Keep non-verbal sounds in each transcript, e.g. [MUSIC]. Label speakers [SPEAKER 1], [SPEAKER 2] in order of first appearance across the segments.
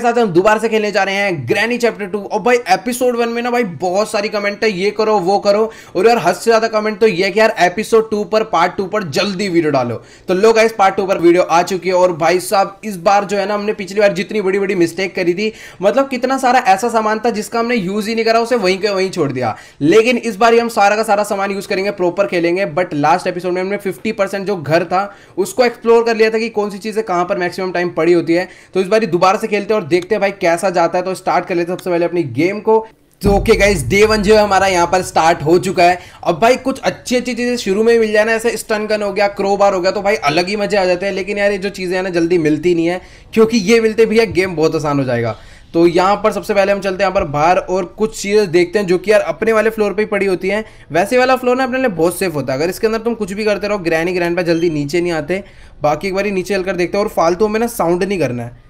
[SPEAKER 1] साथ हम दोबारा से खेलने जा रहे हैं ग्रैनी चैप्टर टू और भाई एपिसोड वन में ना भाई बहुत सारी कमेंट है ये करो वो करो और यार हद से ज्यादा कमेंट तो ये कि यार एपिसोड टू पर पार्ट टू पर जल्दी वीडियो डालो तो लोग इस पार्ट टू पर वीडियो आ चुकी है और भाई साहब इस बार जो है ना हमने पिछली बार जितनी बड़ी बड़ी मिस्टेक करी थी मतलब कितना सारा ऐसा सामान था जिसका हमने यूज ही नहीं करा उसे वहीं के वहीं छोड़ दिया लेकिन इस बार हम सारा का सारा सामान यूज करेंगे प्रॉपर खेलेंगे बट लास्ट एपिसोड में हमने फिफ्टी जो घर था उसको एक्सप्लोर कर लिया था कि कौन सी चीजें कहां पर मैक्सिमम टाइम पड़ी होती है तो इस बार दोबारा से खेलते और और देखते हैं भाई कैसा जाता है तो स्टार्ट कर लेते हैं सबसे पहले अपनी गेम को तो ओके गाइज डे वन जो है हमारा यहाँ पर स्टार्ट हो चुका है अब भाई कुछ अच्छी अच्छी चीज़ें शुरू में मिल जाए ना ऐसे स्टन गन हो गया क्रो बार हो गया तो भाई अलग ही मजे आ जाते हैं लेकिन यार ये जो चीज़ें हैं ना जल्दी मिलती नहीं है क्योंकि ये मिलते भी है गेम बहुत आसान हो जाएगा तो यहाँ पर सबसे पहले हम चलते हैं यहाँ पर बाहर और कुछ चीज़ें देखते हैं जो कि यार अपने वाले फ्लोर पे पड़ी होती हैं वैसे वाला फ्लोर ना अपने लिए बहुत सेफ होता है अगर इसके अंदर तुम कुछ भी करते रहो ग्रैंड ही ग्रैंड पर जल्दी नीचे नहीं आते बाकी एक बार नीचे हल देखते हो और फालतू में ना साउंड नहीं करना है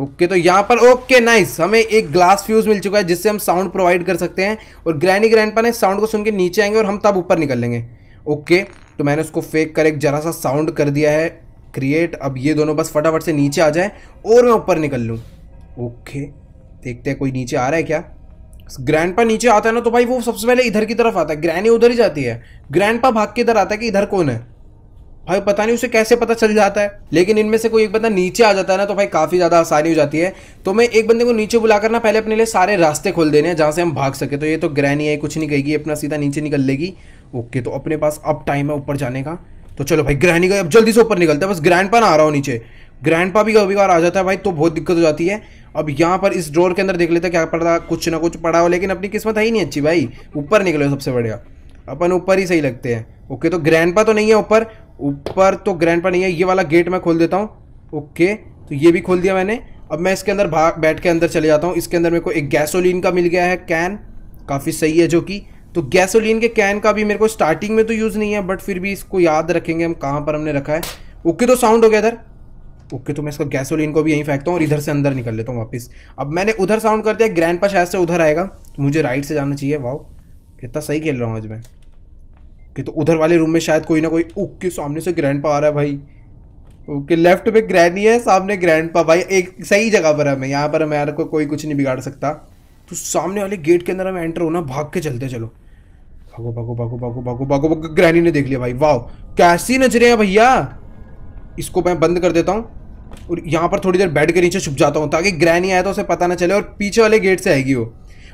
[SPEAKER 1] ओके okay, तो यहाँ पर ओके okay, नाइस nice. हमें एक ग्लास फ्यूज मिल चुका है जिससे हम साउंड प्रोवाइड कर सकते हैं और ग्रैनी ग्रैंड पर साउंड को सुन के नीचे आएंगे और हम तब ऊपर निकल लेंगे ओके okay, तो मैंने उसको फेंक कर एक जरा सा साउंड कर दिया है क्रिएट अब ये दोनों बस फटाफट से नीचे आ जाए और मैं ऊपर निकल लूँ ओके देखते हैं कोई नीचे आ रहा है क्या ग्रैंड नीचे आता है ना तो भाई वो सबसे पहले इधर की तरफ आता है ग्रैनी उधर ही जाती है ग्रैंड भाग के इधर आता है कि इधर कौन है भाई पता नहीं उसे कैसे पता चल जाता है लेकिन इनमें से कोई एक बंदा नीचे आ जाता है ना तो भाई काफ़ी ज़्यादा आसानी हो जाती है तो मैं एक बंदे को नीचे बुलाकर ना पहले अपने लिए सारे रास्ते खोल देने हैं जहां से हम भाग सके तो ये तो ग्रहणी है कुछ नहीं कहेगी अपना सीधा नीचे निकल लेगी ओके तो अपने पास अब टाइम है ऊपर जाने का तो चलो भाई ग्रहणी का अब जल्दी से ऊपर निकलता है बस ग्रैंड पा ना आ रहा हो नीचे ग्रैंड पा भी कभी बार आ जाता है भाई तो बहुत दिक्कत हो जाती है अब यहाँ पर इस ड्रोर के अंदर देख लेते क्या पड़ा कुछ ना कुछ पड़ा हो लेकिन अपनी किस्मत है ही नहीं अच्छी भाई ऊपर निकले सबसे बढ़िया अपन ऊपर ही सही लगते हैं ओके तो ग्रैंड पा तो नहीं है ऊपर ऊपर तो ग्रैंड पर नहीं है ये वाला गेट मैं खोल देता हूँ ओके तो ये भी खोल दिया मैंने अब मैं इसके अंदर भाग बैठ के अंदर चले जाता हूँ इसके अंदर मेरे को एक गैसोलीन का मिल गया है कैन काफ़ी सही है जो कि तो गैसोलीन के कैन का भी मेरे को स्टार्टिंग में तो यूज़ नहीं है बट फिर भी इसको याद रखेंगे हम कहाँ पर हमने रखा है ओके तो साउंड हो गया इधर ओके तो मैं इसका गैसोलीन को भी यहीं फेंकता हूँ और इधर से अंदर निकल लेता हूँ वापस अब मैंने उधर साउंड कर दिया ग्रैंड पा शायद से उधर आएगा मुझे राइट से जाना चाहिए वाओ कितना सही खेल रहा हूँ आज मैं ओके तो उधर वाले रूम में शायद कोई ना कोई ओके सामने से ग्रैंड पा आ रहा है भाई ओके लेफ्ट पे ग्रैनी है सामने ग्रैंड पा भाई एक सही जगह पर मैं यहाँ पर हमारे को कोई कुछ नहीं बिगाड़ सकता तो सामने वाले गेट के अंदर हमें एंटर होना भाग के चलते चलो भागो भागो भागो भागो भागो भागो भागो ग्रैनी ने देख लिया भाई वाह कैसी नजरे हैं भैया इसको मैं बंद कर देता हूँ और यहाँ पर थोड़ी देर बेड के नीचे छुप जाता हूँ ताकि ग्रैनी आए तो उसे पता ना चले और पीछे वाले गेट से आएगी वो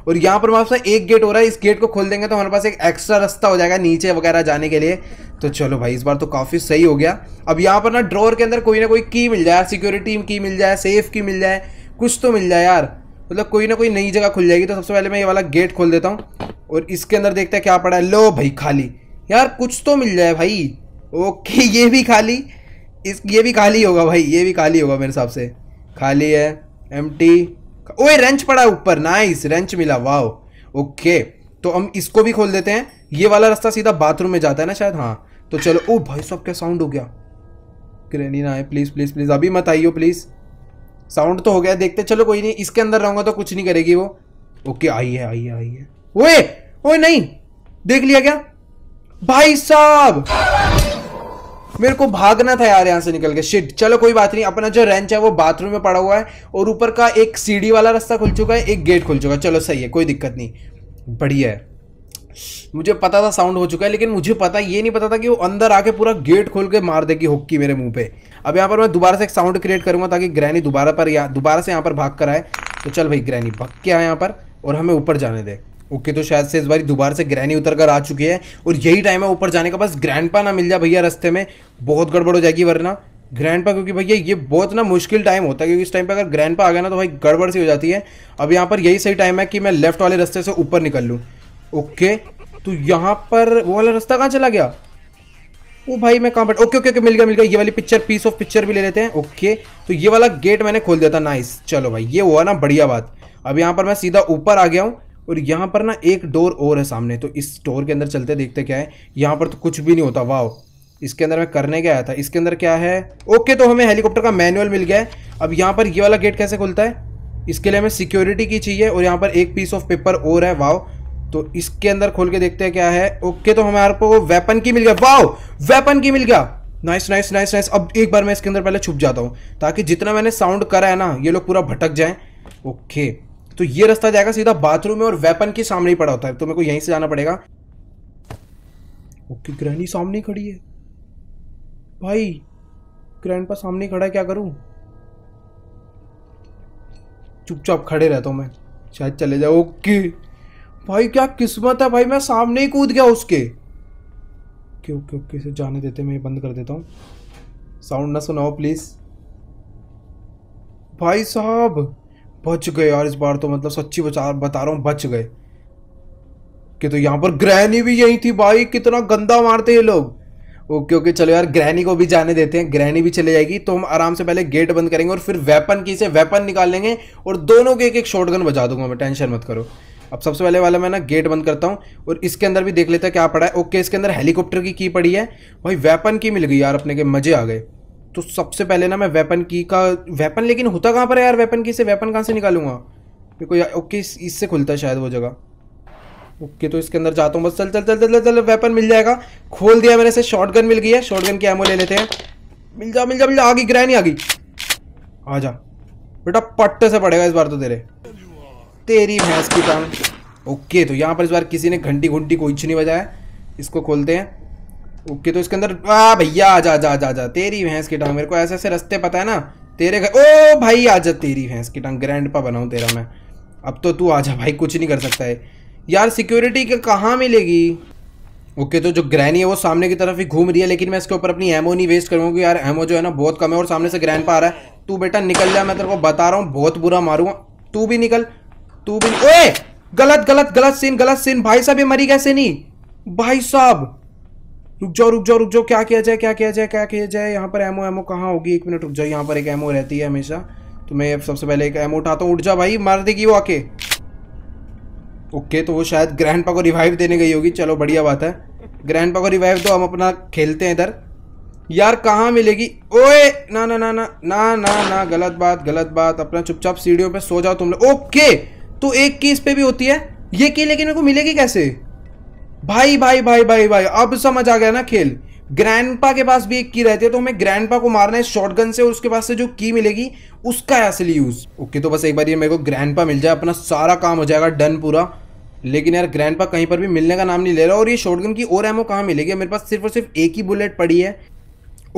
[SPEAKER 1] और यहाँ पर हमारे पास एक गेट हो रहा है इस गेट को खोल देंगे तो हमारे पास एक एक्स्ट्रा रास्ता हो जाएगा नीचे वगैरह जाने के लिए तो चलो भाई इस बार तो काफ़ी सही हो गया अब यहाँ पर ना ड्रॉर के अंदर कोई ना कोई की मिल जाए सिक्योरिटी की मिल जाए सेफ की मिल जाए कुछ तो मिल जाए यार मतलब कोई ना कोई नई जगह खुल जाएगी तो सबसे पहले मैं ये वाला गेट खोल देता हूँ और इसके अंदर देखते हैं क्या पड़ा है लो भाई खाली यार कुछ तो मिल जाए भाई ओके [LAUGHS] ये भी खाली इस ये भी खाली होगा भाई ये भी खाली होगा मेरे हिसाब से खाली है एम ओए रेंच पड़ा ऊपर नाइस रेंच मिला वाओ ओके तो हम इसको भी खोल देते हैं ये वाला रास्ता सीधा बाथरूम में जाता है ना शायद हाँ तो चलो ओ भाई साहब क्या साउंड हो गया क्रेनी ना है प्लीज़ प्लीज़ प्लीज़ अभी मत आइयो प्लीज़ साउंड तो हो गया देखते चलो कोई नहीं इसके अंदर रहूंगा तो कुछ नहीं करेगी वो ओके आई है आई है आई है ओए ओए नहीं देख लिया क्या भाई साहब मेरे को भागना था यार यहाँ से निकल के शिट चलो कोई बात नहीं अपना जो रेंच है वो बाथरूम में पड़ा हुआ है और ऊपर का एक सीढ़ी वाला रास्ता खुल चुका है एक गेट खुल चुका है चलो सही है कोई दिक्कत नहीं बढ़िया है मुझे पता था साउंड हो चुका है लेकिन मुझे पता ये नहीं पता था कि वो अंदर आके पूरा गेट खोल के मार देगी हुक्की मेरे मुंह पे अब यहाँ पर मैं दोबारा से एक साउंड क्रिएट करूंगा ताकि ग्रैनी दोबारा पर या दोबारा से यहाँ पर भाग कर आए तो चल भाई ग्रैनी भाग के आए यहाँ पर और हमें ऊपर जाने दे ओके तो शायद से इस बार दोबारा से ग्रैनी उतर कर आ चुकी है और यही टाइम है ऊपर जाने का बस ग्रैंड पा ना मिल जाए भैया रस्ते में बहुत गड़बड़ हो जाएगी वरना ग्रैंड पा क्योंकि भैया ये बहुत ना मुश्किल टाइम होता है क्योंकि इस टाइम पे अगर ग्रैंड पा आ गया ना तो भाई गड़बड़ सी हो जाती है अब यहाँ पर यही सही टाइम है कि मैं लेफ्ट वाले रास्ते से ऊपर निकल लूँ ओके तो यहाँ पर वो वाला रास्ता कहाँ चला गया वो भाई मैं कहाँ बैठ ओके ओके ओके मिल गया मिल गया ये वाली पिक्चर पीस ऑफ पिक्चर भी ले लेते हैं ओके तो ये वाला गेट मैंने खोल दिया था नाइस चलो भाई ये हुआ ना बढ़िया बात अब यहाँ पर मैं सीधा ऊपर आ गया हूँ और यहाँ पर ना एक डोर और है सामने तो इस डोर के अंदर चलते देखते क्या है यहाँ पर तो कुछ भी नहीं होता वाह इसके अंदर मैं करने क्या आया था इसके अंदर क्या है ओके तो हमें हेलीकॉप्टर का मैनुअल मिल गया है अब यहाँ पर ये वाला गेट कैसे खुलता है इसके लिए हमें सिक्योरिटी की चाहिए और यहाँ पर एक पीस ऑफ पेपर और है वाओ तो इसके अंदर खोल के देखते हैं क्या है ओके तो हमारे को वेपन की मिल गया वाओ वेपन की मिल गया नाइस नाइस नाइस नाइस अब एक बार मैं इसके अंदर पहले छुप जाता हूँ ताकि जितना मैंने साउंड करा है ना ये लोग पूरा भटक जाए ओके तो ये रास्ता जाएगा सीधा बाथरूम में और वेपन के सामने ही पड़ा होता है तो मेरे को यहीं से जाना पड़ेगा ओके ग्रहणी सामने खड़ी है भाई ग्रैंड पा सामने खड़ा है क्या करूं चुपचाप खड़े रहता हूं मैं शायद चले जाओ ओके भाई क्या किस्मत है भाई मैं सामने ही कूद गया उसके ओके ओके ओके इसे जाने देते मैं बंद कर देता हूँ साउंड ना सुनाओ प्लीज़ भाई साहब बच गए यार इस बार तो मतलब सच्ची बचा बता रहा हूँ बच गए कि तो यहाँ पर ग्रहणी भी यही थी भाई कितना गंदा मारते ये लोग ओके ओके चलो यार ग्रहणी को भी जाने देते हैं ग्रहणी भी चले जाएगी तो हम आराम से पहले गेट बंद करेंगे और फिर वेपन की से वेपन निकाल लेंगे और दोनों के एक एक गन बजा दूंगा मैं टेंशन मत करो अब सबसे पहले वाला मैं ना गेट बंद करता हूँ और इसके अंदर भी देख लेता क्या पड़ा है ओके इसके अंदर हेलीकॉप्टर की की पड़ी है भाई वेपन की मिल गई यार अपने के मजे आ गए तो सबसे पहले ना मैं वेपन की का वेपन लेकिन होता कहाँ पर है यार वेपन की से वेपन कहाँ से निकालूंगा देखो यार ओके इससे खुलता है शायद वो जगह ओके तो इसके अंदर जाता हूँ बस चल चल चल चल चल वेपन मिल जाएगा खोल दिया मैंने इसे शॉर्ट मिल गई है शॉर्ट गन की एमओ ले लेते हैं मिल जा मिल जा मिल जा आ गई नहीं आ गई आ जा बेटा पट्टे से पड़ेगा इस बार तो तेरे तेरी भैंस की टांग ओके तो यहाँ पर इस बार किसी ने घंटी घुंटी कोई नहीं बजाया इसको खोलते हैं ओके तो इसके अंदर आ भैया आ जा जा जा जा तेरी भैंस की टांग मेरे को ऐसे ऐसे रस्ते पता है ना तेरे घर ओ भाई आ जा तेरी भैंस की टांग ग्रैंड पा बनाऊँ तेरा मैं अब तो तू आ जा भाई कुछ नहीं कर सकता है यार सिक्योरिटी के कहाँ मिलेगी ओके तो जो ग्रैनी है वो सामने की तरफ ही घूम रही है लेकिन मैं इसके ऊपर अपनी एमओ नहीं वेस्ट करूँगी यार एमओ जो है ना बहुत कम है और सामने से ग्रैंड पा रहा है तू बेटा निकल जा मैं तेरे को बता रहा हूँ बहुत बुरा मारूंगा तू भी निकल तू भी ओए गलत गलत गलत सीन गलत सीन भाई साहब ये मरी कैसे नहीं भाई साहब रुक जाओ रुक जाओ रुक जाओ क्या किया जाए क्या किया जाए क्या किया जाए यहाँ पर एमओ एमओ कहाँ होगी एक मिनट रुक जाओ यहाँ पर एक एमओ रहती है हमेशा तो मैं सबसे पहले एक एमओ उठाता हूँ उठ जा भाई मार देगी वो आके ओके तो वो शायद ग्रैंड को रिवाइव देने गई होगी चलो बढ़िया बात है ग्रैंड को रिवाइव तो हम अपना खेलते हैं इधर यार कहाँ मिलेगी ओए ना ना ना ना ना ना ना गलत बात गलत बात अपना चुपचाप सीढ़ियों पे सो जाओ तुम लोग ओके तो एक की इस पे भी होती है ये की लेकिन मेरे को मिलेगी कैसे भाई भाई भाई भाई भाई अब समझ आ गया ना खेल ग्रैंडपा के पास भी एक की रहती है तो हमें ग्रैंडपा को मारना है शॉटगन से और उसके पास से जो की मिलेगी उसका है असली यूज ओके तो बस एक बार ये मेरे को ग्रैंडपा मिल जाए अपना सारा काम हो जाएगा डन पूरा लेकिन यार ग्रैंडपा कहीं पर भी मिलने का नाम नहीं ले रहा और ये शॉटगन की और एमओ कहाँ मिलेगी मेरे पास सिर्फ और सिर्फ एक ही बुलेट पड़ी है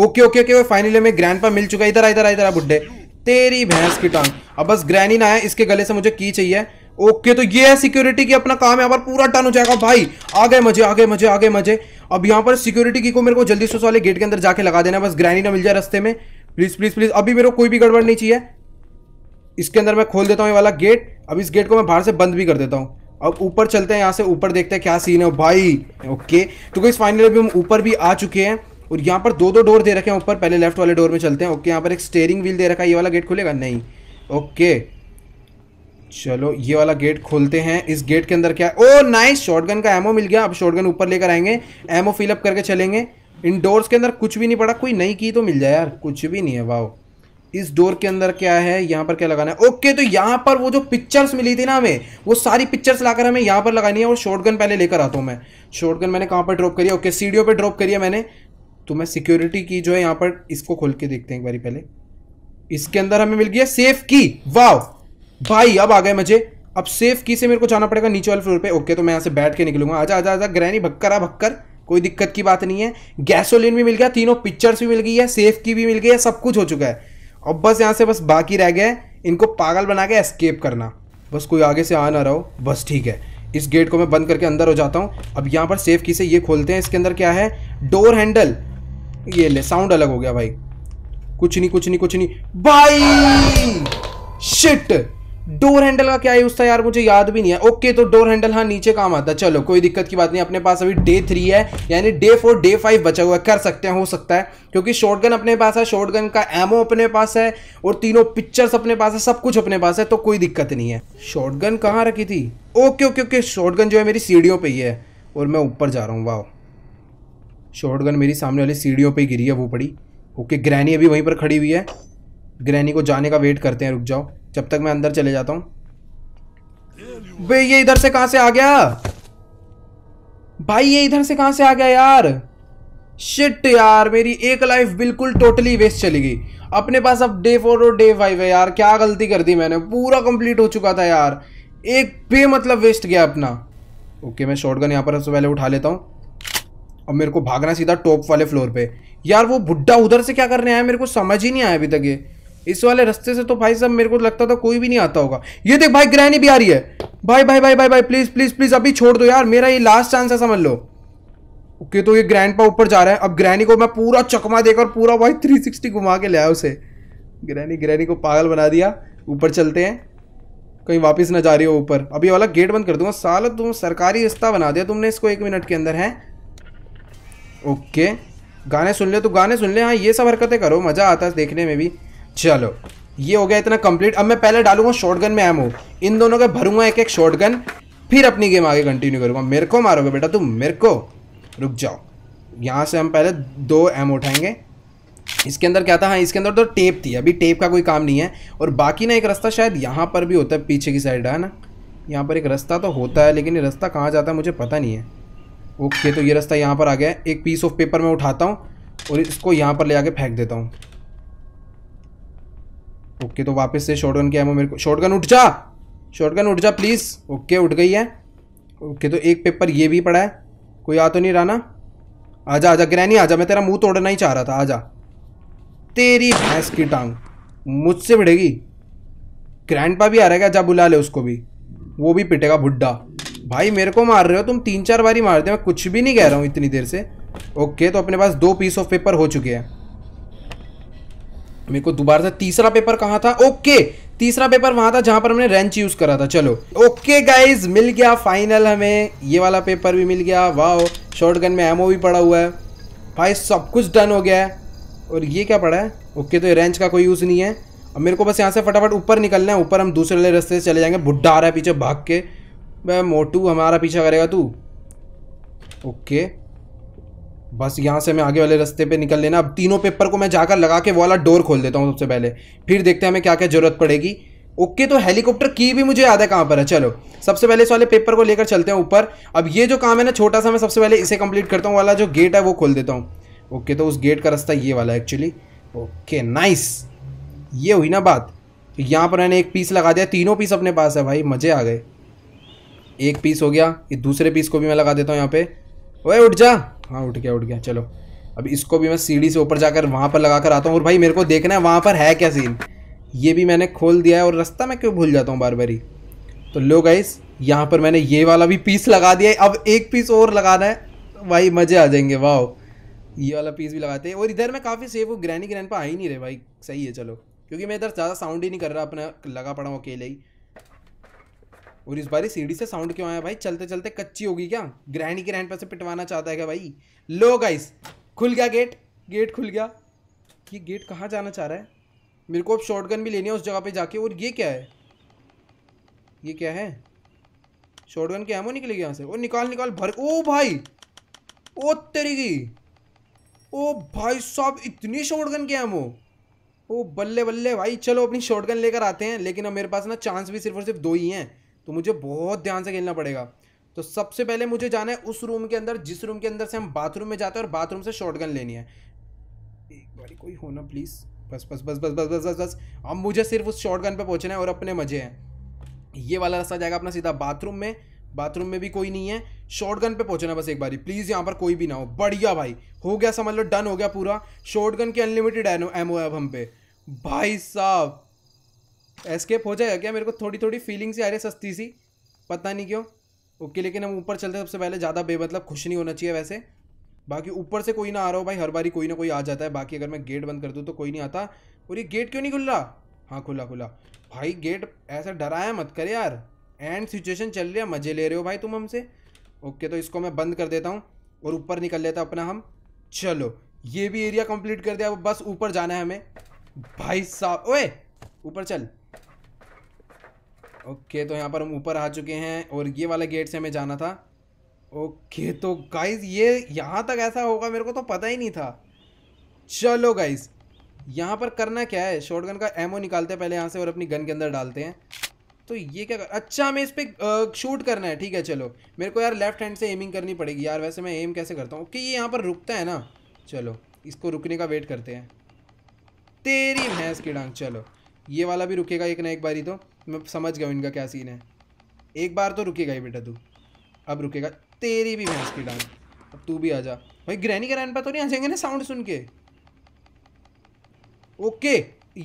[SPEAKER 1] ओके ओके ओके फाइनली हमें ग्रैंडपा मिल चुका है इधर इधर इधर बुड्ढे तेरी भैंस की टांग अब बस ग्रैनी ना है इसके गले से मुझे की चाहिए ओके तो ये है सिक्योरिटी की अपना काम यहाँ पर पूरा टन हो जाएगा भाई आ गए मजे आ गए मजे आ गए मजे अब यहाँ पर सिक्योरिटी की को मेरे को जल्दी से वाले गेट के अंदर जाके लगा देना बस ग्रैनी ना मिल जाए रस्ते में प्लीज प्लीज प्लीज अभी मेरे को कोई भी गड़बड़ नहीं चाहिए इसके अंदर मैं खोल देता हूँ ये वाला गेट अब इस गेट को मैं बाहर से बंद भी कर देता हूँ अब ऊपर चलते हैं यहाँ से ऊपर देखते हैं क्या सीन है भाई ओके तो गई फाइनली अभी हम ऊपर भी आ चुके हैं और यहाँ पर दो दो डोर दे रखे हैं ऊपर पहले लेफ्ट वाले डोर में चलते हैं ओके यहाँ पर एक स्टेयरिंग व्हील दे रखा है ये वाला गेट खुलेगा नहीं ओके चलो ये वाला गेट खोलते हैं इस गेट के अंदर क्या है ओ नाइस शॉटगन का एमओ मिल गया अब शॉटगन ऊपर लेकर आएंगे एमओ फिलअप करके चलेंगे इन डोर्स के अंदर कुछ भी नहीं पड़ा कोई नई की तो मिल जाए यार कुछ भी नहीं है वाओ इस डोर के अंदर क्या है यहाँ पर क्या लगाना है ओके तो यहाँ पर वो जो पिक्चर्स मिली थी ना हमें वो सारी पिक्चर्स लाकर हमें यहाँ पर लगानी है और शॉटगन पहले लेकर आता हूँ मैं शॉटगन मैंने कहाँ पर ड्रॉप करी है ओके सीडियो पर ड्रॉप करी मैंने तो मैं सिक्योरिटी की जो है यहाँ पर इसको खोल के देखते हैं एक बार पहले इसके अंदर हमें मिल गया सेफ की वाह भाई अब आ गए मजे अब सेफ की से मेरे को जाना पड़ेगा नीचे वाले फ्लोर पे ओके तो मैं यहाँ से बैठ के निकलूंगा आजा आजा आजा ग्रैनी भक्कर आ भक्कर कोई दिक्कत की बात नहीं है गैसोलिन भी मिल गया तीनों पिक्चर्स भी मिल गई है सेफ की भी मिल गई है सब कुछ हो चुका है अब बस यहाँ से बस बाकी रह गए इनको पागल बना के एस्केप करना बस कोई आगे से आ ना रहो बस ठीक है इस गेट को मैं बंद करके अंदर हो जाता हूँ अब यहाँ पर सेफ की से ये खोलते हैं इसके अंदर क्या है डोर हैंडल ये ले साउंड अलग हो गया भाई कुछ नहीं कुछ नहीं कुछ नहीं भाई शिट डोर हैंडल का क्या यूज़ था यार मुझे याद भी नहीं है ओके तो डोर हैंडल हाँ नीचे काम आता है चलो कोई दिक्कत की बात नहीं अपने पास अभी डे थ्री है यानी डे फोर डे फाइव बचा हुआ है कर सकते हैं हो सकता है क्योंकि शॉटगन अपने पास है शॉटगन का एमओ अपने पास है और तीनों पिक्चर्स अपने पास है सब कुछ अपने पास है तो कोई दिक्कत नहीं है शॉटगन कहाँ रखी थी ओके ओके ओके शॉटगन जो है मेरी सीढ़ियों पर ही है और मैं ऊपर जा रहा हूँ वाह शॉटगन मेरी सामने वाली सीढ़ियों पर ही गिरी है वो पड़ी ओके ग्रैनी अभी वहीं पर खड़ी हुई है ग्रैनी को जाने का वेट करते हैं रुक जाओ जब तक मैं अंदर चले जाता हूं बे ये इधर से कहां से आ गया भाई ये इधर से कहां से आ गया यार शिट यार मेरी एक लाइफ बिल्कुल टोटली वेस्ट चली गई अपने पास अब डे फोर और डे फाइव है यार क्या गलती कर दी मैंने पूरा कंप्लीट हो चुका था यार एक पे मतलब वेस्ट गया अपना ओके मैं शॉर्ट गन यहाँ पर सबसे पहले उठा लेता हूँ अब मेरे को भागना सीधा टॉप वाले फ्लोर पे यार वो बुढ़ा उधर से क्या करने आया मेरे को समझ ही नहीं आया अभी तक ये इस वाले रास्ते से तो भाई साहब मेरे को लगता था कोई भी नहीं आता होगा ये देख भाई ग्रहणी भी आ रही है भाई भाई भाई भाई भाई प्लीज प्लीज प्लीज अभी छोड़ दो यार मेरा ये लास्ट चांस है समझ लो ओके तो ये ग्रैंड पा ऊपर जा रहा है अब ग्रहणी को मैं पूरा चकमा देकर पूरा भाई थ्री घुमा के लिया उसे ग्रहणी ग्रहणी को पागल बना दिया ऊपर चलते हैं कहीं वापस ना जा रही हो ऊपर अभी वाला गेट बंद कर दूंगा साल तुम सरकारी रिश्ता बना दिया तुमने इसको एक मिनट के अंदर है ओके गाने सुन ले तो गाने सुन ले हाँ ये सब हरकतें करो मज़ा आता है देखने में भी चलो ये हो गया इतना कंप्लीट अब मैं पहले डालूंगा शॉटगन में एमओ इन दोनों के भरूंगा एक एक शॉटगन फिर अपनी गेम आगे कंटिन्यू करूंगा मेरे को मारोगे बेटा तुम मेरे को रुक जाओ यहाँ से हम पहले दो एमओ उठाएंगे इसके अंदर क्या था हाँ इसके अंदर तो टेप थी अभी टेप का कोई काम नहीं है और बाकी ना एक रास्ता शायद यहाँ पर भी होता है पीछे की साइड है ना यहाँ पर एक रास्ता तो होता है लेकिन ये रास्ता कहाँ जाता है मुझे पता नहीं है ओके तो ये रास्ता यहाँ पर आ गया एक पीस ऑफ पेपर मैं उठाता हूँ और इसको यहाँ पर ले आके फेंक देता हूँ ओके तो वापस से शॉटगन की एमओ मेरे को शॉटगन उठ जा शॉटगन उठ जा प्लीज़ ओके उठ गई है ओके तो एक पेपर ये भी पड़ा है कोई आ तो नहीं रहा ना आजा आजा ग्रैनी आजा मैं तेरा मुंह तोड़ना ही चाह रहा था आजा तेरी भैंस की टांग मुझसे भिड़ेगी ग्रैंडपा भी आ रहेगा जा बुला ले उसको भी वो भी पिटेगा भुड्डा भाई मेरे को मार रहे हो तुम तीन चार बारी मार दे मैं कुछ भी नहीं कह रहा हूँ इतनी देर से ओके तो अपने पास दो पीस ऑफ पेपर हो चुके हैं मेरे को दोबारा से तीसरा पेपर कहाँ था ओके तीसरा पेपर वहाँ था जहाँ पर हमने रेंच यूज़ करा था चलो ओके गाइज मिल गया फाइनल हमें ये वाला पेपर भी मिल गया वाह शॉर्ट गन में एमओ भी पड़ा हुआ है भाई सब कुछ डन हो गया है और ये क्या पड़ा है ओके तो ये रेंच का कोई यूज़ नहीं है अब मेरे को बस यहाँ से फटाफट ऊपर निकलना है ऊपर हम दूसरे वाले रस्ते से चले जाएंगे बुढ़ा आ रहा है पीछे भाग के मोटू हमारा पीछा करेगा तू ओके बस यहाँ से हमें आगे वाले रास्ते पे निकल लेना अब तीनों पेपर को मैं जाकर लगा के वाला डोर खोल देता हूँ सबसे पहले फिर देखते हैं हमें क्या क्या ज़रूरत पड़ेगी ओके तो हेलीकॉप्टर की भी मुझे याद है कहाँ पर है चलो सबसे पहले इस वाले पेपर को लेकर चलते हैं ऊपर अब ये जो काम है ना छोटा सा मैं सबसे पहले इसे कंप्लीट करता हूँ वाला जो गेट है वो खोल देता हूँ ओके तो उस गेट का रास्ता ये वाला है एक्चुअली ओके नाइस ये हुई ना बात तो यहाँ पर मैंने एक पीस लगा दिया तीनों पीस अपने पास है भाई मज़े आ गए एक पीस हो गया ये दूसरे पीस को भी मैं लगा देता हूँ यहाँ पे ओए उठ जा हाँ उठ गया उठ गया चलो अब इसको भी मैं सीढ़ी से ऊपर जाकर वहाँ पर लगा कर आता हूँ और भाई मेरे को देखना है वहाँ पर है क्या सीन ये भी मैंने खोल दिया है और रास्ता मैं क्यों भूल जाता हूँ बार बार ही तो लो गाइस यहाँ पर मैंने ये वाला भी पीस लगा दिया है अब एक पीस और लगाना है भाई मज़े आ जाएंगे वाह ये वाला पीस भी लगाते हैं और इधर मैं काफ़ी सेफ हूँ ग्रैनी ग्रैंड पर आ ही नहीं रहे भाई सही है चलो क्योंकि मैं इधर ज़्यादा साउंड ही नहीं कर रहा अपना लगा पड़ा हूँ अकेले ही और इस बारी सीढ़ी से साउंड क्यों आया भाई चलते चलते कच्ची होगी क्या ग्रैंड की ग्रैंड पर से पिटवाना चाहता है क्या भाई लो गाइस खुल गया गेट गेट खुल गया ये गेट कहाँ जाना चाह रहा है मेरे को अब गन भी लेनी है उस जगह पे जाके और ये क्या है ये क्या है शॉटगन के एमो निकलेगी यहाँ से ओ निकाल निकाल भर ओ भाई ओ तेरी की ओ भाई साहब इतनी शॉर्ट गन क्या वो ओ बल्ले बल्ले भाई चलो अपनी शॉर्ट गन लेकर आते हैं लेकिन अब मेरे पास ना चांस भी सिर्फ और सिर्फ दो ही हैं तो मुझे बहुत ध्यान से खेलना पड़ेगा तो सबसे पहले मुझे जाना है उस रूम के अंदर जिस रूम के अंदर से हम बाथरूम में जाते हैं और बाथरूम से शॉर्ट गन लेनी है एक बार कोई हो ना प्लीज़ बस बस बस बस बस बस बस बस अब मुझे सिर्फ उस शॉर्ट गन पर पहुँचना है और अपने मज़े हैं ये वाला रास्ता जाएगा अपना सीधा बाथरूम में बाथरूम में भी कोई नहीं है शॉर्ट गन पर है बस एक बारी प्लीज़ यहाँ पर कोई भी ना हो बढ़िया भाई हो गया समझ लो डन हो गया पूरा शॉर्ट गन की अनलिमिटेड एमओ है अब हम पे भाई साहब एस्केप हो जाएगा क्या मेरे को थोड़ी थोड़ी फीलिंग सी आ रही है सस्ती सी पता नहीं क्यों ओके लेकिन हम ऊपर चलते सबसे पहले ज़्यादा बेमतलब खुश नहीं होना चाहिए वैसे बाकी ऊपर से कोई ना आ रहा हो भाई हर बारी कोई ना कोई आ जाता है बाकी अगर मैं गेट बंद कर दूँ तो कोई नहीं आता और ये गेट क्यों नहीं खुल रहा हाँ खुला खुला भाई गेट ऐसा डराया मत कर यार एंड सिचुएशन चल रही है मज़े ले रहे हो भाई तुम हमसे ओके तो इसको मैं बंद कर देता हूँ और ऊपर निकल लेता अपना हम चलो ये भी एरिया कंप्लीट कर दिया अब बस ऊपर जाना है हमें भाई साहब ओए ऊपर चल ओके तो यहाँ पर हम ऊपर आ चुके हैं और ये वाला गेट से हमें जाना था ओके तो गाइज ये यहाँ तक ऐसा होगा मेरे को तो पता ही नहीं था चलो गाइज यहाँ पर करना क्या है शॉर्ट का एमओ निकालते हैं पहले यहाँ से और अपनी गन के अंदर डालते हैं तो ये क्या कर अच्छा हमें इस पर शूट करना है ठीक है चलो मेरे को यार लेफ्ट हैंड से एमिंग करनी पड़ेगी यार वैसे मैं एम कैसे करता हूँ ओके ये यहाँ पर रुकता है ना चलो इसको रुकने का वेट करते हैं तेरी भैंस की डांग चलो ये वाला भी रुकेगा एक ना एक बारी तो मैं समझ गया इनका क्या सीन है एक बार तो रुकेगा ही बेटा तू अब रुकेगा तेरी भी भैंस की अब तू भी आ जा भाई ग्रैनी ग्रैंड पर तो नहीं आ जाएंगे ना साउंड सुन के ओके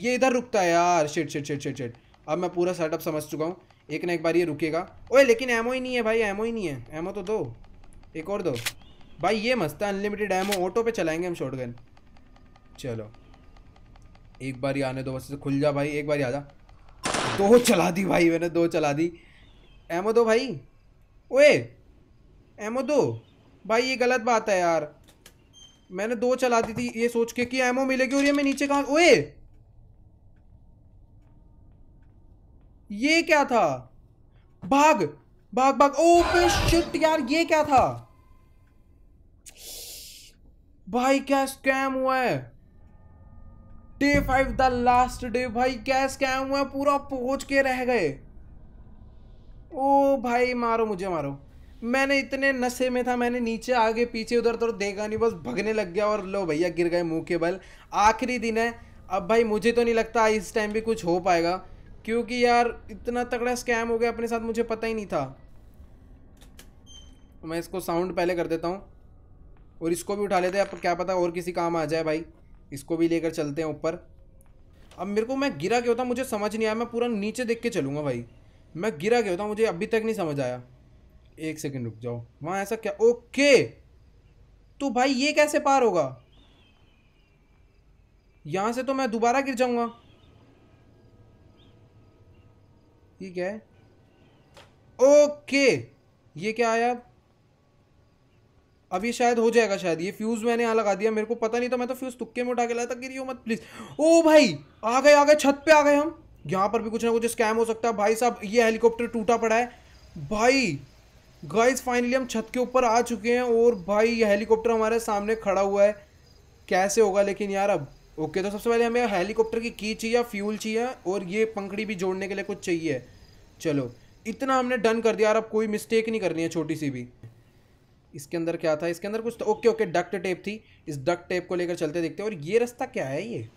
[SPEAKER 1] ये इधर रुकता है यार शेट शेट शेट शेट शेट अब मैं पूरा सेटअप समझ चुका हूँ एक ना एक बार ये रुकेगा ओए लेकिन एमओ ही नहीं है भाई एमओ ही नहीं है एमओ तो दो एक और दो भाई ये मस्त है अनलिमिटेड एमओ ऑटो पे चलाएंगे हम शॉटगन चलो एक बार ही आने दो बस खुल जा भाई एक बार ही आ जा दो चला दी भाई मैंने दो चला दी एमो दो भाई ओए एमो दो भाई ये गलत बात है यार मैंने दो चला दी थी ये सोच के कि एमओ मिलेगी और ये मैं नीचे कहा ओए ये क्या था भाग भाग भाग ओ पे शिट यार ये क्या था भाई क्या स्कैम हुआ है day five the last day भाई क्या स्कैम हुआ पूरा पहुंच के रह गए ओ भाई मारो मुझे मारो मैंने इतने नशे में था मैंने नीचे आगे पीछे उधर उधर देखा नहीं बस भगने लग गया और लो भैया गिर गए मुंह के बल आखिरी दिन है अब भाई मुझे तो नहीं लगता इस टाइम भी कुछ हो पाएगा क्योंकि यार इतना तगड़ा स्कैम हो गया अपने साथ मुझे पता ही नहीं था मैं इसको साउंड पहले कर देता हूँ और इसको भी उठा लेते हैं क्या पता और किसी काम आ जाए भाई इसको भी लेकर चलते हैं ऊपर अब मेरे को मैं गिरा क्यों था मुझे समझ नहीं आया मैं पूरा नीचे देख के चलूँगा भाई मैं गिरा क्यों था मुझे अभी तक नहीं समझ आया एक सेकेंड रुक जाओ वहाँ ऐसा क्या ओके तो भाई ये कैसे पार होगा यहाँ से तो मैं दोबारा गिर जाऊँगा ठीक है ओके ये क्या आया अब ये शायद हो जाएगा शायद ये फ्यूज़ मैंने यहाँ लगा दिया मेरे को पता नहीं था मैं तो फ्यूज़ तुक्के में उठा के लाया था गिरियो मत प्लीज़ ओ भाई आ गए आ गए छत पे आ गए हम यहाँ पर भी कुछ ना कुछ स्कैम हो सकता है भाई साहब ये हेलीकॉप्टर टूटा पड़ा है भाई गाइस फाइनली हम छत के ऊपर आ चुके हैं और भाई ये हेलीकॉप्टर हमारे सामने खड़ा हुआ है कैसे होगा लेकिन यार अब ओके तो सबसे पहले हमें हेलीकॉप्टर की की चाहिए फ्यूल चाहिए और ये पंखड़ी भी जोड़ने के लिए कुछ चाहिए चलो इतना हमने डन कर दिया यार अब कोई मिस्टेक नहीं करनी है छोटी सी भी इसके अंदर क्या था इसके अंदर कुछ था तो, ओके ओके डक्ट टेप थी इस डक्ट टेप को लेकर चलते देखते हैं और ये रास्ता क्या है ये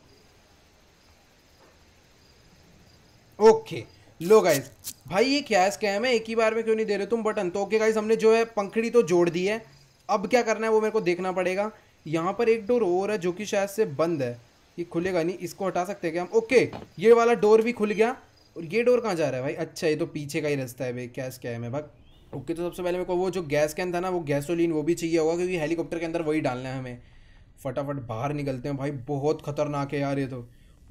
[SPEAKER 1] ओके लो गाइज भाई ये क्या स्कैम है एक ही बार में क्यों नहीं दे रहे तुम बटन तो ओके गाइज हमने जो है पंखड़ी तो जोड़ दी है अब क्या करना है वो मेरे को देखना पड़ेगा यहाँ पर एक डोर और है जो कि शायद से बंद है ये खुलेगा नहीं इसको हटा सकते हैं क्या हम ओके ये वाला डोर भी खुल गया और ये डोर कहाँ जा रहा है भाई अच्छा ये तो पीछे का ही रास्ता है भाई क्या स्कैम है भाई ओके तो सबसे पहले मेरे को वो जो गैस कैन था ना वो गैसोलीन वो भी चाहिए होगा क्योंकि हेलीकॉप्टर के अंदर वही डालना है हमें फटाफट बाहर निकलते हैं भाई बहुत खतरनाक है यार ये तो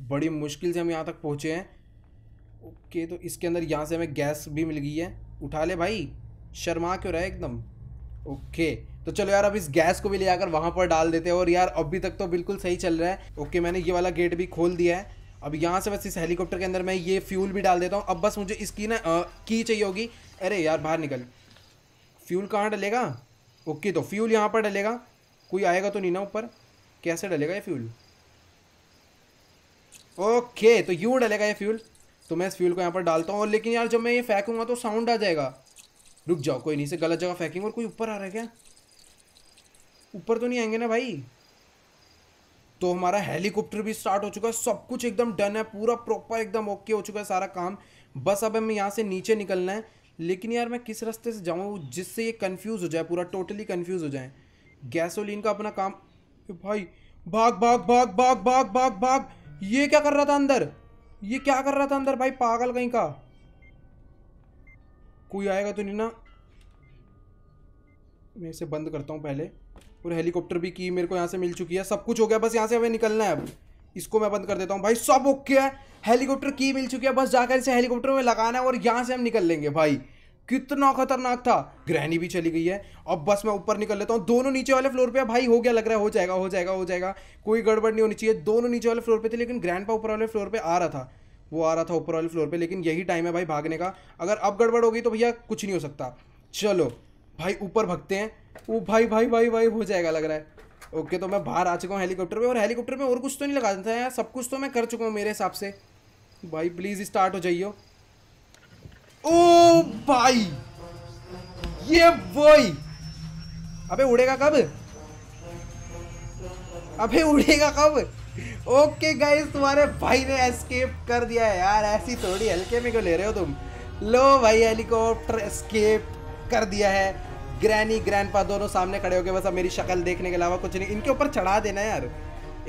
[SPEAKER 1] बड़ी मुश्किल से हम यहाँ तक पहुँचे हैं ओके तो इसके अंदर यहाँ से हमें गैस भी मिल गई है उठा ले भाई शर्मा क्यों रहा है एकदम ओके तो चलो यार अब इस गैस को भी ले आकर वहाँ पर डाल देते हैं और यार अभी तक तो बिल्कुल सही चल रहा है ओके मैंने ये वाला गेट भी खोल दिया है अब यहाँ से बस इस हेलीकॉप्टर के अंदर मैं ये फ्यूल भी डाल देता हूँ अब बस मुझे इसकी ना की चाहिए होगी अरे यार बाहर निकल फ्यूल कहाँ डलेगा ओके तो फ्यूल यहाँ पर डलेगा कोई आएगा तो नहीं ना ऊपर कैसे डलेगा ये फ्यूल ओके तो यूँ डलेगा ये फ्यूल तो मैं इस फ्यूल को यहाँ पर डालता हूँ और लेकिन यार जब मैं ये फेंकूंगा तो साउंड आ जाएगा रुक जाओ कोई नहीं से गलत जगह फेंकेंगे और कोई ऊपर आ रहा है क्या ऊपर तो नहीं आएंगे ना भाई तो हमारा हेलीकॉप्टर भी स्टार्ट हो चुका है सब कुछ एकदम डन है पूरा प्रॉपर एकदम ओके हो चुका है सारा काम बस अब हमें यहाँ से नीचे निकलना है लेकिन यार मैं किस रास्ते से जाऊँ जिससे ये कन्फ्यूज़ हो जाए पूरा टोटली कन्फ्यूज़ हो जाए गैसोलीन का अपना काम भाई भाग भाग भाग भाग भाग भाग भाग ये क्या कर रहा था अंदर ये क्या कर रहा था अंदर भाई पागल कहीं का कोई आएगा तो नहीं ना मैं इसे बंद करता हूँ पहले और हेलीकॉप्टर भी की मेरे को यहाँ से मिल चुकी है सब कुछ हो गया बस यहाँ से हमें निकलना है अब इसको मैं बंद कर देता हूँ भाई सब ओके है हेलीकॉप्टर की मिल चुकी है बस जाकर इसे हेलीकॉप्टर में लगाना है और यहाँ से हम निकल लेंगे भाई कितना खतरनाक था ग्रहणी भी चली गई है अब बस मैं ऊपर निकल लेता हूँ दोनों नीचे वाले फ्लोर पे भाई हो गया लग रहा है हो जाएगा हो जाएगा हो जाएगा कोई गड़बड़ नहीं होनी चाहिए दोनों नीचे वाले फ्लोर पे थे लेकिन ग्रैंड पा ऊपर वाले फ्लोर पे आ रहा था वो आ रहा था ऊपर वाले फ्लोर पर लेकिन यही टाइम है भाई भागने का अगर अब गड़बड़ हो गई तो भैया कुछ नहीं हो सकता चलो भाई ऊपर भगते हैं वो भाई भाई भाई भाई हो जाएगा लग रहा है ओके तो मैं बाहर आ चुका हूँ हेलीकॉप्टर में और हेलीकॉप्टर में और कुछ तो नहीं लगा देता यार सब कुछ तो मैं कर चुका हूँ मेरे हिसाब से भाई प्लीज़ स्टार्ट हो जाइयो ओ भाई ये वही अबे उड़ेगा कब अबे उड़ेगा कब ओके गाइस तुम्हारे भाई ने एस्केप कर दिया है यार ऐसी थोड़ी हल्के में क्यों ले रहे हो तुम लो भाई हेलीकॉप्टर एस्केप कर दिया है ग्रैनी ग्रैंडपा दोनों सामने खड़े हो गए बस अब मेरी शक्ल देखने के अलावा कुछ नहीं इनके ऊपर चढ़ा देना यार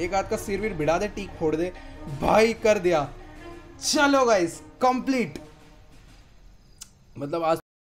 [SPEAKER 1] एक हाथ का सिर वीर भिड़ा दे टीक फोड़ दे भाई कर दिया चलो गाइस कंप्लीट मतलब आज